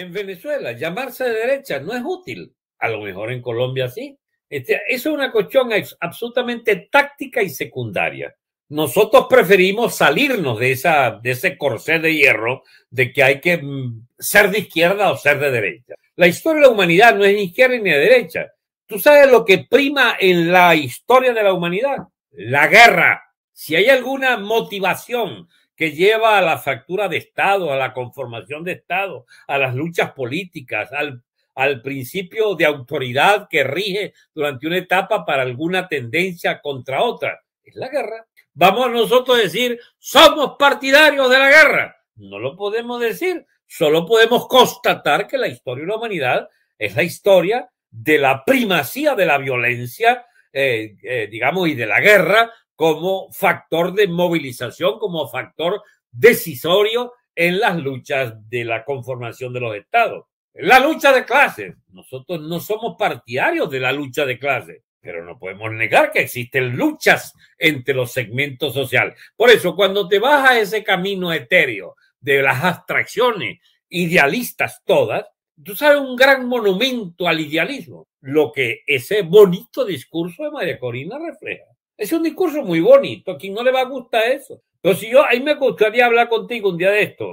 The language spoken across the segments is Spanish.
en Venezuela. Llamarse de derecha no es útil. A lo mejor en Colombia sí. Este, es una cuestión absolutamente táctica y secundaria. Nosotros preferimos salirnos de, esa, de ese corsé de hierro de que hay que mm, ser de izquierda o ser de derecha. La historia de la humanidad no es ni izquierda ni de derecha. ¿Tú sabes lo que prima en la historia de la humanidad? La guerra. Si hay alguna motivación que lleva a la factura de Estado, a la conformación de Estado, a las luchas políticas, al, principio de autoridad que rige durante una etapa para alguna tendencia contra otra. Es la guerra. Vamos a nosotros a decir, somos partidarios de la guerra. No lo podemos decir, solo podemos constatar que la historia de la humanidad es la historia de la primacía de la violencia, eh, eh, digamos, y de la guerra como factor de movilización, como factor decisorio en las luchas de la conformación de los estados. La lucha de clases. Nosotros no somos partidarios de la lucha de clases, pero no podemos negar que existen luchas entre los segmentos sociales. Por eso, cuando te vas a ese camino etéreo de las abstracciones idealistas todas, tú sabes, un gran monumento al idealismo, lo que ese bonito discurso de María Corina refleja. Es un discurso muy bonito, a quien no le va a gustar eso. Pero si yo, ahí me gustaría hablar contigo un día de esto,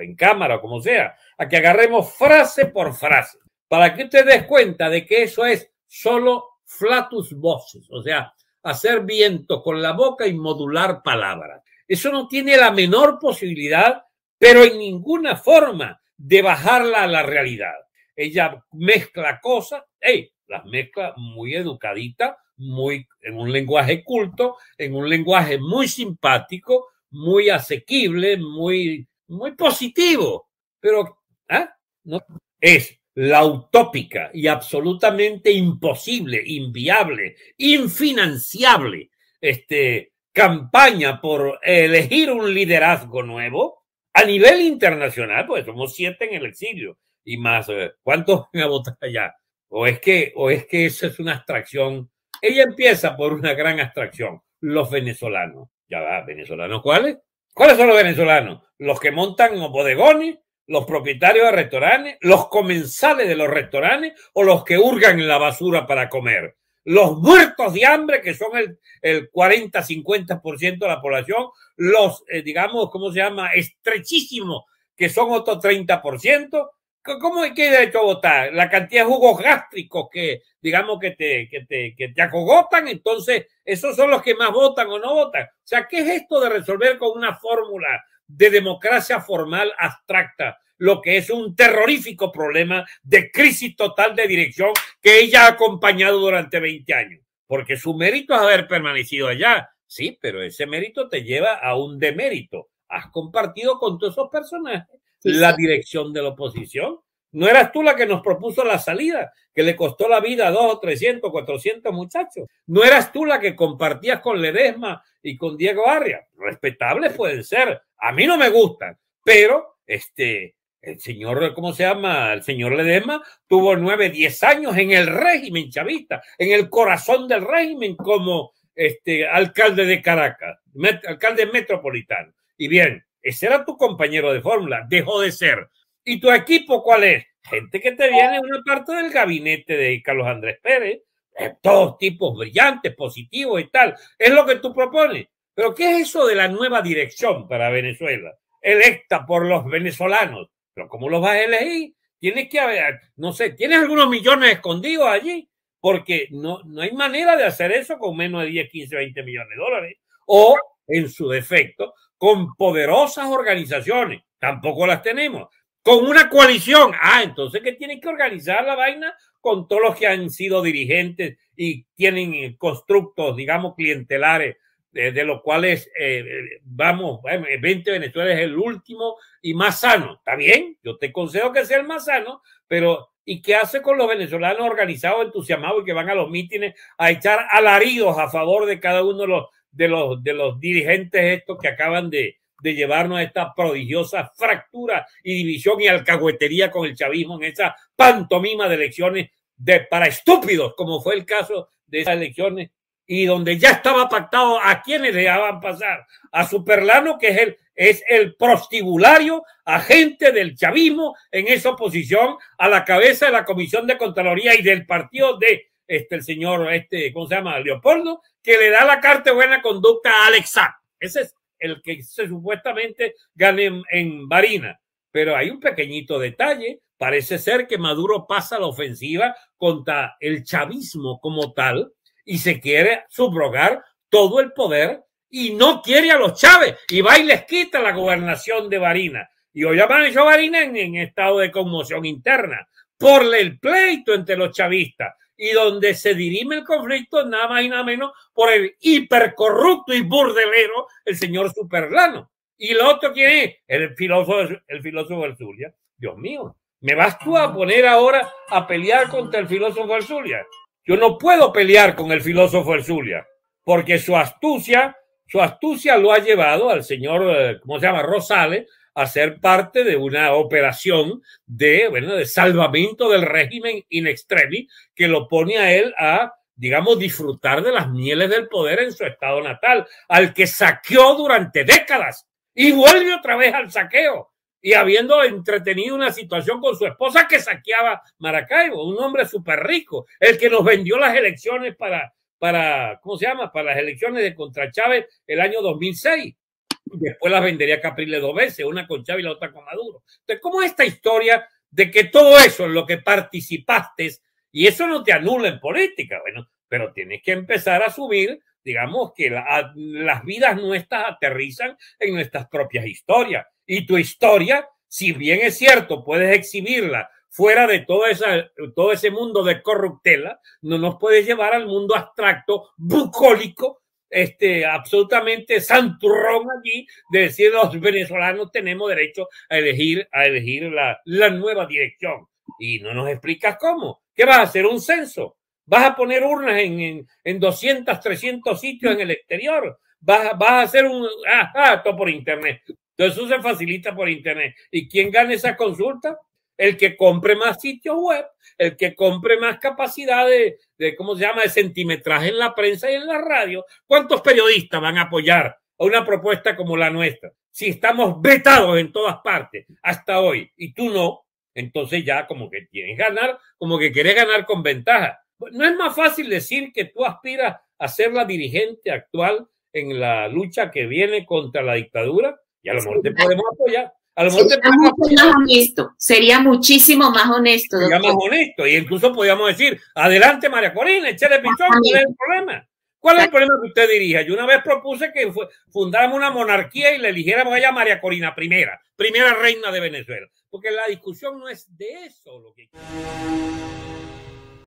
en cámara, o como sea, a que agarremos frase por frase, para que te des cuenta de que eso es solo flatus voces, o sea, hacer viento con la boca y modular palabras. Eso no tiene la menor posibilidad, pero en ninguna forma de bajarla a la realidad. Ella mezcla cosas, hey, las mezclas muy educadita, muy, en un lenguaje culto, en un lenguaje muy simpático, muy asequible, muy, muy positivo. Pero ¿ah? no, es la utópica y absolutamente imposible, inviable, infinanciable este, campaña por elegir un liderazgo nuevo a nivel internacional, pues somos siete en el exilio y más. Eh, ¿Cuántos van a votar allá? o es que, o es que eso es una abstracción. Ella empieza por una gran abstracción, los venezolanos. Ya va, venezolanos cuáles? ¿Cuáles son los venezolanos? Los que montan los bodegones, los propietarios de restaurantes, los comensales de los restaurantes o los que hurgan en la basura para comer. Los muertos de hambre, que son el, el 40-50% de la población, los, eh, digamos, ¿cómo se llama? Estrechísimos, que son otro 30%, ¿Cómo es que derecho a votar? La cantidad de jugos gástricos que, digamos, que te, que te, que te acogotan, entonces esos son los que más votan o no votan. O sea, ¿qué es esto de resolver con una fórmula de democracia formal abstracta lo que es un terrorífico problema de crisis total de dirección que ella ha acompañado durante 20 años? Porque su mérito es haber permanecido allá, sí, pero ese mérito te lleva a un demérito. Has compartido con todos esos personajes la dirección de la oposición. No eras tú la que nos propuso la salida, que le costó la vida a dos trescientos, cuatrocientos muchachos. No eras tú la que compartías con Ledesma y con Diego Arria. Respetables pueden ser. A mí no me gustan. Pero, este, el señor, ¿cómo se llama? El señor Ledesma tuvo nueve, diez años en el régimen chavista, en el corazón del régimen como este alcalde de Caracas, alcalde metropolitano. Y bien, ese era tu compañero de fórmula, dejó de ser. ¿Y tu equipo cuál es? Gente que te viene una parte del gabinete de Carlos Andrés Pérez, eh, todos tipos brillantes, positivos y tal. Es lo que tú propones. Pero ¿qué es eso de la nueva dirección para Venezuela? Electa por los venezolanos. Pero ¿cómo los vas a elegir? Tienes que haber, no sé, tienes algunos millones escondidos allí, porque no, no hay manera de hacer eso con menos de 10, 15, 20 millones de dólares. O en su defecto, con poderosas organizaciones, tampoco las tenemos, con una coalición, ah, entonces que tiene que organizar la vaina con todos los que han sido dirigentes y tienen eh, constructos, digamos, clientelares, de, los cuales, eh, eh vamos, 20 eh, Venezuela es el último y más sano, ¿está bien? Yo te consejo que sea el más sano, pero ¿Y qué hace con los venezolanos organizados, entusiasmados y que van a los mítines a echar alaridos a favor de cada uno de los de los, de los dirigentes estos que acaban de, llevarnos a esta prodigiosa fractura y división y alcahuetería con el chavismo en esa pantomima de elecciones de, para estúpidos, como fue el caso de esas elecciones, y donde ya estaba pactado a quienes dejaban pasar, a Superlano, que es el, es el prostibulario agente del chavismo en esa oposición a la cabeza de la Comisión de Contraloría y del partido de este, el señor, este, ¿cómo se llama? Leopoldo, que le da la carta de buena conducta a Alex Ese es el que se supuestamente gane en, Barina. Pero hay un pequeñito detalle. Parece ser que Maduro pasa la ofensiva contra el chavismo como tal y se quiere subrogar todo el poder y no quiere a los Chávez y va y les quita la gobernación de Barina. Y hoy amaneció Barina en estado de conmoción interna por el pleito entre los chavistas y donde se dirime el conflicto nada más y nada menos por el hipercorrupto y burdelero, el señor Superlano. ¿Y el otro quién es? El filósofo, el filósofo Zulia. Dios mío, ¿me vas tú a poner ahora a pelear contra el filósofo Zulia. Yo no puedo pelear con el filósofo Zulia porque su astucia, su astucia lo ha llevado al señor, eh, ¿cómo se llama? Rosales, a ser parte de una operación de, de salvamento del régimen in extremis que lo pone a él a digamos, disfrutar de las mieles del poder en su estado natal, al que saqueó durante décadas y vuelve otra vez al saqueo. Y habiendo entretenido una situación con su esposa que saqueaba Maracaibo, un hombre súper rico, el que nos vendió las elecciones para, para, ¿cómo se llama? Para las elecciones de contra Chávez el año 2006 después las vendería Caprile dos veces, una con Chávez y la otra con Maduro. Entonces, ¿cómo es esta historia de que todo eso en lo que participaste, y eso no te anula en política? Bueno, pero tienes que empezar a subir, digamos, que las vidas nuestras aterrizan en nuestras propias historias. Y tu historia, si bien es cierto, puedes exhibirla fuera de todo, todo ese mundo de corruptela, no nos puedes llevar al mundo abstracto, bucólico, este, absolutamente santurrón allí de decir los venezolanos tenemos derecho a elegir, a elegir la, nueva dirección. Y no nos explicas cómo. ¿Qué vas a hacer? ¿Un censo? ¿Vas a poner urnas en, en, en 200, 300 sitios en el exterior? ¿Vas, vas a hacer un... Ah, ah todo por internet. Entonces eso se facilita por internet. ¿Y quién gana esa consulta? El que compre más sitios web, el que compre más capacidad de, de, ¿cómo se llama?, de centimetraje en la prensa y en la radio. ¿Cuántos periodistas van a apoyar a una propuesta como la nuestra? Si estamos vetados en todas partes hasta hoy y tú no, entonces ya como que tienes ganar, como que quieres ganar con ventaja. No es más fácil decir que tú aspiras a ser la dirigente actual en la lucha que viene contra la dictadura y a lo mejor te podemos apoyar sería muchísimo más honesto. Sería más honesto, y incluso podríamos decir, adelante María Corina, échale pichón, ¿cuál es el problema? ¿Cuál es el problema que usted dirige? Yo una vez propuse que fundáramos una monarquía y le eligiéramos a ella María Corina primera, primera reina de Venezuela, porque la discusión no es de eso lo que...